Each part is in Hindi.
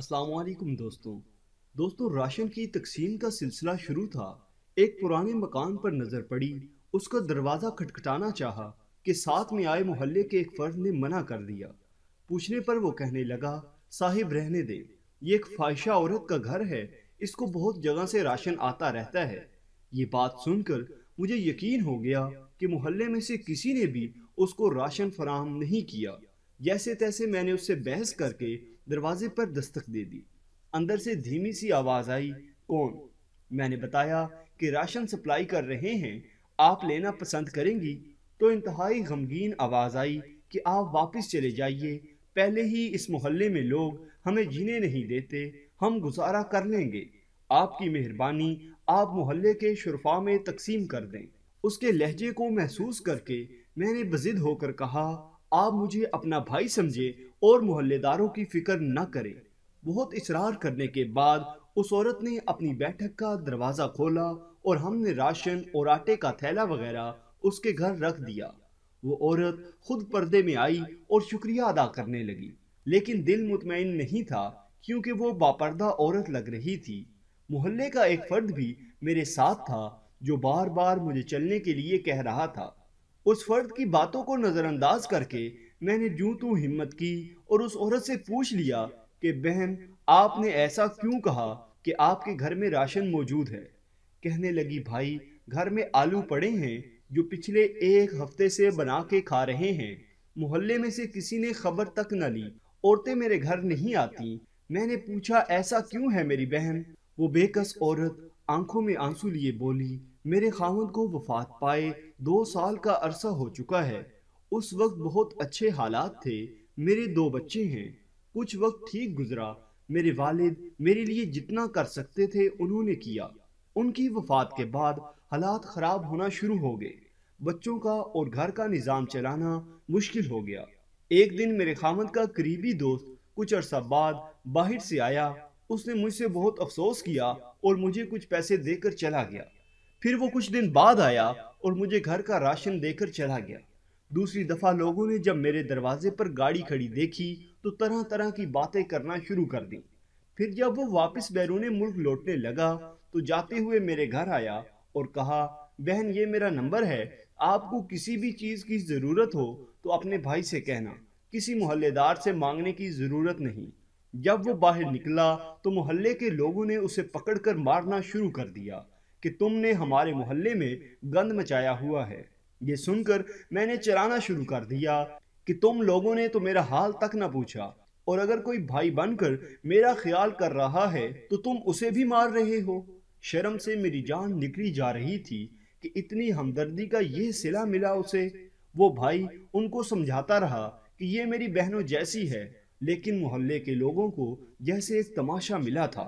असलकुम दोस्तों दोस्तों राशन की तकसीम का सिलसिला शुरू था एक पुराने मकान पर नजर पड़ी उसका दरवाज़ा खटखटाना चाहा कि साथ में आए मोहल्ले के एक फर्द ने मना कर दिया पूछने पर वो कहने लगा साहिब रहने दे ये एक फाइशा औरत का घर है इसको बहुत जगह से राशन आता रहता है ये बात सुनकर मुझे यकीन हो गया कि मोहल्ले में से किसी ने भी उसको राशन फराहम नहीं किया जैसे तैसे मैंने उससे बहस करके दरवाजे पर दस्तक दे दी अंदर से धीमी सी आवाज आई कौन मैंने बताया कि राशन सप्लाई कर रहे हैं आप लेना पसंद करेंगी तो इंतहाई गमगीन आवाज़ आई कि आप वापस चले जाइए पहले ही इस मोहल्ले में लोग हमें जीने नहीं देते हम गुजारा कर लेंगे आपकी मेहरबानी आप मोहल्ले के शुरफा में तकसीम कर दें उसके लहजे को महसूस करके मैंने बजिद होकर कहा आप मुझे अपना भाई समझे और मोहल्लेदारों की फिक्र न करें बहुत इसरार करने के बाद उस औरत ने अपनी बैठक का दरवाज़ा खोला और हमने राशन और आटे का थैला वगैरह उसके घर रख दिया वो औरत खुद पर्दे में आई और शुक्रिया अदा करने लगी लेकिन दिल मुतमिन नहीं था क्योंकि वो बापर्दा औरत लग रही थी मोहल्ले का एक फर्द भी मेरे साथ था जो बार बार मुझे चलने के लिए कह रहा था उस फर्द की बातों को नज़रअंदाज करके मैंने जू तू हिम्मत की और उस औरत से पूछ लिया कि बहन आपने ऐसा क्यों कहा कि आपके घर में राशन मौजूद है कहने लगी भाई घर में आलू पड़े हैं जो पिछले एक हफ्ते से बना के खा रहे हैं मोहल्ले में से किसी ने खबर तक न ली औरतें मेरे घर नहीं आती मैंने पूछा ऐसा क्यों है मेरी बहन वो बेकस औरत आंखों में आंसू लिए बोली मेरे खामद को वफात पाए दो साल का अरसा हो चुका है उस वक्त बहुत अच्छे हालात थे मेरे दो बच्चे हैं कुछ वक्त ठीक गुजरा मेरे वालिद मेरे लिए जितना कर सकते थे उन्होंने किया उनकी वफात के बाद हालात खराब होना शुरू हो गए बच्चों का और घर का निज़ाम चलाना मुश्किल हो गया एक दिन मेरे खामद का करीबी दोस्त कुछ अरसा बाद बाहर से आया उसने मुझसे बहुत अफसोस किया और मुझे कुछ पैसे देकर चला गया फिर वो कुछ दिन बाद आया और मुझे घर का राशन देकर चला गया दूसरी दफा लोगों ने जब मेरे दरवाजे पर गाड़ी खड़ी देखी तो तरह तरह की बातें करना शुरू कर दी फिर जब वो वापस बैरून मुल्क लौटने लगा तो जाते हुए मेरे घर आया और कहा बहन ये मेरा नंबर है आपको किसी भी चीज़ की ज़रूरत हो तो अपने भाई से कहना किसी मोहल्लेदार से मांगने की ज़रूरत नहीं जब वो बाहर निकला तो मोहल्ले के लोगों ने उसे पकड़कर मारना शुरू कर दिया कि तुमने हमारे मोहल्ले में गंद मचाया हुआ है ये सुनकर मैंने चलाना शुरू कर दिया कि तुम लोगों ने तो मेरा हाल तक ना पूछा और अगर कोई भाई बनकर मेरा ख्याल कर रहा है तो तुम उसे भी मार रहे हो शर्म से मेरी जान निकली जा रही थी कि इतनी हमदर्दी का यह सिला मिला उसे वो भाई उनको समझाता रहा कि ये मेरी बहनों जैसी है लेकिन मोहल्ले के लोगों को जैसे एक तमाशा मिला था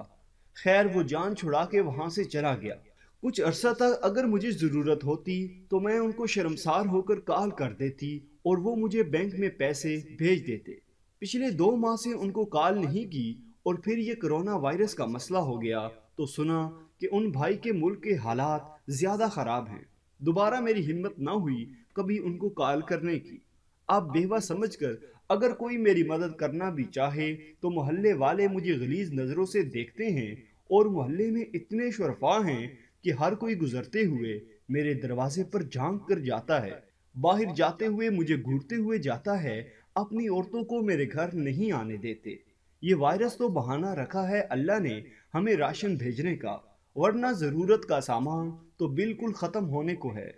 खैर वो जान छुड़ा के वहां से चला गया कुछ अरसा तक अगर मुझे ज़रूरत होती तो मैं उनको शर्मसार होकर कॉल कर देती और वो मुझे बैंक में पैसे भेज देते पिछले दो माह से उनको कॉल नहीं की और फिर ये कोरोना वायरस का मसला हो गया तो सुना कि उन भाई के मुल्क के हालात ज़्यादा ख़राब हैं दोबारा मेरी हिम्मत ना हुई कभी उनको कॉल करने की आप बेवा समझकर अगर कोई मेरी मदद करना भी चाहे तो मोहल्ले वाले मुझे गलीज नज़रों से देखते हैं और मोहल्ले में इतने शरफा हैं कि हर कोई गुजरते हुए मेरे दरवाजे पर झांक कर जाता है बाहर जाते हुए मुझे घूरते हुए जाता है अपनी औरतों को मेरे घर नहीं आने देते ये वायरस तो बहाना रखा है अल्लाह ने हमें राशन भेजने का वरना ज़रूरत का सामान तो बिल्कुल ख़त्म होने को है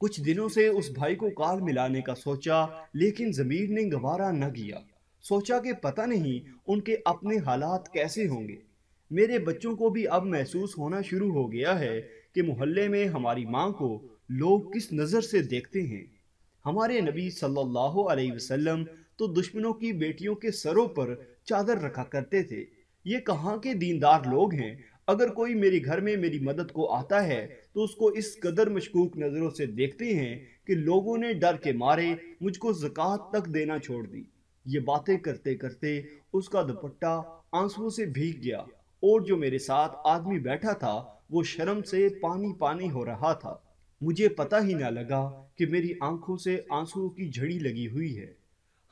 कुछ दिनों से उस भाई को काल मिलाने का सोचा लेकिन ज़मीर ने गवारा न किया सोचा कि पता नहीं उनके अपने हालात कैसे होंगे मेरे बच्चों को भी अब महसूस होना शुरू हो गया है कि मोहल्ले में हमारी माँ को लोग किस नज़र से देखते हैं हमारे नबी सल्लल्लाहु अलैहि वसल्लम तो दुश्मनों की बेटियों के सरों पर चादर रखा करते थे ये कहाँ के दीनदार लोग हैं अगर कोई मेरे घर में मेरी मदद को आता है तो उसको इस कदर मशकूक नज़रों से देखते हैं कि लोगों ने डर के मारे मुझको जक़ात तक देना छोड़ दी ये बातें करते करते उसका दुपट्टा आंसुओं से भीग गया और जो मेरे साथ आदमी बैठा था वो शर्म से पानी पानी हो रहा था मुझे पता ही ना लगा कि मेरी आंखों से आंसुओं की झड़ी लगी हुई है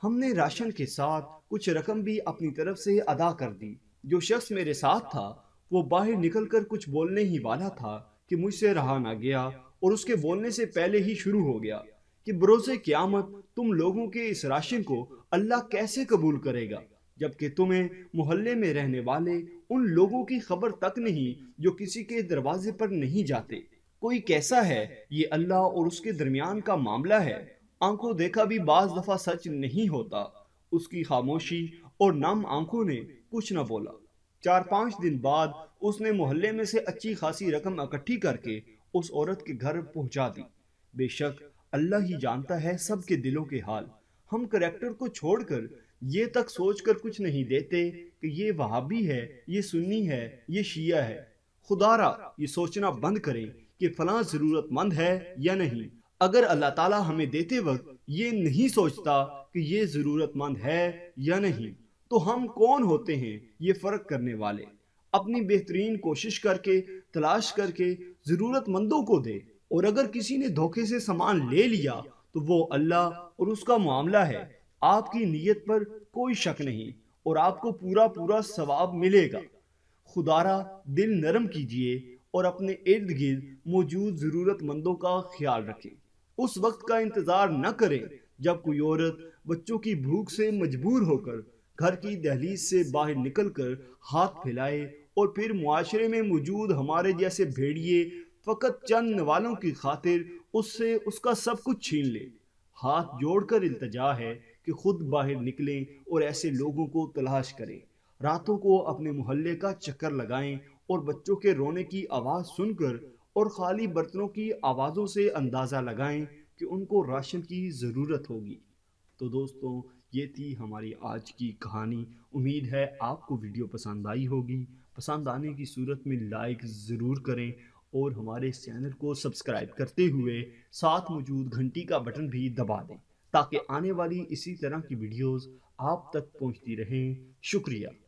हमने राशन के साथ कुछ रकम भी अपनी तरफ से अदा कर दी जो शख्स मेरे साथ था वो बाहर निकलकर कुछ बोलने ही वाला था कि मुझसे रहा ना गया और उसके बोलने से पहले ही शुरू हो गया कि बरोसे क्यामत तुम लोगों के इस राशन को अल्लाह कैसे कबूल करेगा जबकि तुम्हें मोहल्ले में रहने वाले उन लोगों की खबर तक नहीं जो किसी के दरवाजे पर नहीं जाते कोई कैसा है ये अल्लाह और उसके दरमियान का मामला है आंखों देखा भी बाज दफा सच नहीं होता उसकी खामोशी और नम आंखों ने कुछ न बोला चार पांच दिन बाद उसने मोहल्ले में से अच्छी खासी रकम इकट्ठी करके उस औरत के घर पहुंचा दी बेशक अल्लाह ही जानता है सबके दिलों के हाल हम करेक्टर को छोड़कर ये तक सोचकर कुछ नहीं देते कि ये भी है ये सुन्नी है ये शिया है खुदारा ये सोचना बंद करें कि फला जरूरतमंद है या नहीं अगर अल्लाह ताला हमें देते वक्त ये नहीं सोचता कि ये जरूरतमंद है या नहीं तो हम कौन होते हैं ये फर्क करने वाले अपनी बेहतरीन कोशिश करके तलाश करके जरूरतमंदों को दे और अगर किसी ने धोखे से सामान ले लिया तो वो अल्लाह और उसका मामला है आपकी नीयत पर कोई शक नहीं और आपको पूरा पूरा सवाब मिलेगा खुदारा दिल नरम कीजिए और अपने इर्द गिर्द मौजूद ज़रूरतमंदों का ख्याल रखें उस वक्त का इंतज़ार न करें जब कोई औरत बच्चों की भूख से मजबूर होकर घर की दहलीज से बाहर निकलकर हाथ फैलाए और फिर मुआरे में मौजूद हमारे जैसे भेड़िए फ़कत चंद वालों की खातिर उससे उसका सब कुछ छीन ले हाथ जोड़कर इल्तजा है कि खुद बाहर निकलें और ऐसे लोगों को तलाश करें रातों को अपने मोहल्ले का चक्कर लगाएं और बच्चों के रोने की आवाज़ सुनकर और खाली बर्तनों की आवाज़ों से अंदाज़ा लगाएं कि उनको राशन की ज़रूरत होगी तो दोस्तों ये थी हमारी आज की कहानी उम्मीद है आपको वीडियो पसंद आई होगी पसंद आने की सूरत में लाइक ज़रूर करें और हमारे चैनल को सब्सक्राइब करते हुए साथ मौजूद घंटी का बटन भी दबा दें ताकि आने वाली इसी तरह की वीडियोस आप तक पहुंचती रहें शुक्रिया